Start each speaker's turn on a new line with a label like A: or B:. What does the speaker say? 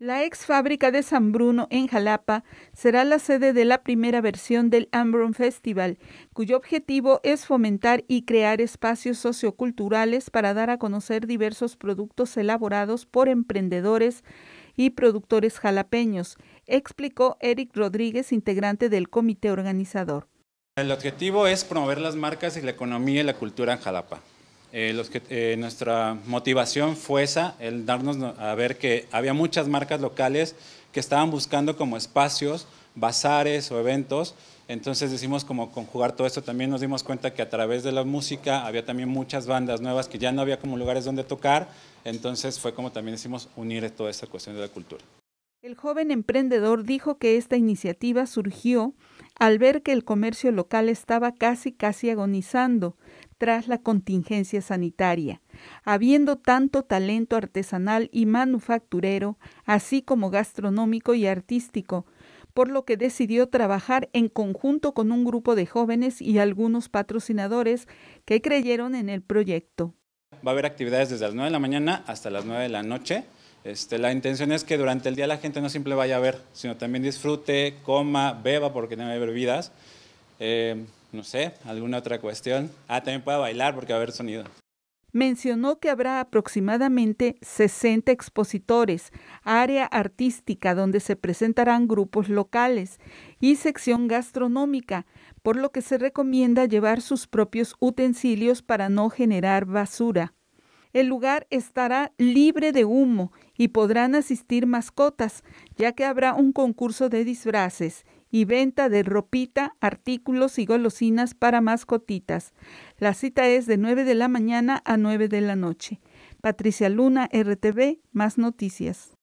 A: La ex fábrica de San Bruno en Jalapa será la sede de la primera versión del Ambron Festival, cuyo objetivo es fomentar y crear espacios socioculturales para dar a conocer diversos productos elaborados por emprendedores y productores jalapeños, explicó Eric Rodríguez, integrante del comité organizador.
B: El objetivo es promover las marcas y la economía y la cultura en Jalapa. Eh, eh, nuestra motivación fue esa, el darnos a ver que había muchas marcas locales que estaban buscando como espacios, bazares o eventos. Entonces decimos como conjugar todo esto. También nos dimos cuenta que a través de la música había también muchas bandas nuevas que ya no había como lugares donde tocar. Entonces fue como también decimos unir toda esta cuestión de la cultura.
A: El joven emprendedor dijo que esta iniciativa surgió al ver que el comercio local estaba casi casi agonizando tras la contingencia sanitaria, habiendo tanto talento artesanal y manufacturero, así como gastronómico y artístico, por lo que decidió trabajar en conjunto con un grupo de jóvenes y algunos patrocinadores que creyeron en el proyecto.
B: Va a haber actividades desde las 9 de la mañana hasta las 9 de la noche este, la intención es que durante el día la gente no siempre vaya a ver, sino también disfrute, coma, beba, porque no hay bebidas. Eh, no sé, alguna otra cuestión. Ah, también pueda bailar porque va a haber sonido.
A: Mencionó que habrá aproximadamente 60 expositores, área artística donde se presentarán grupos locales y sección gastronómica, por lo que se recomienda llevar sus propios utensilios para no generar basura. El lugar estará libre de humo y podrán asistir mascotas, ya que habrá un concurso de disfraces y venta de ropita, artículos y golosinas para mascotitas. La cita es de 9 de la mañana a 9 de la noche. Patricia Luna, RTV, más noticias.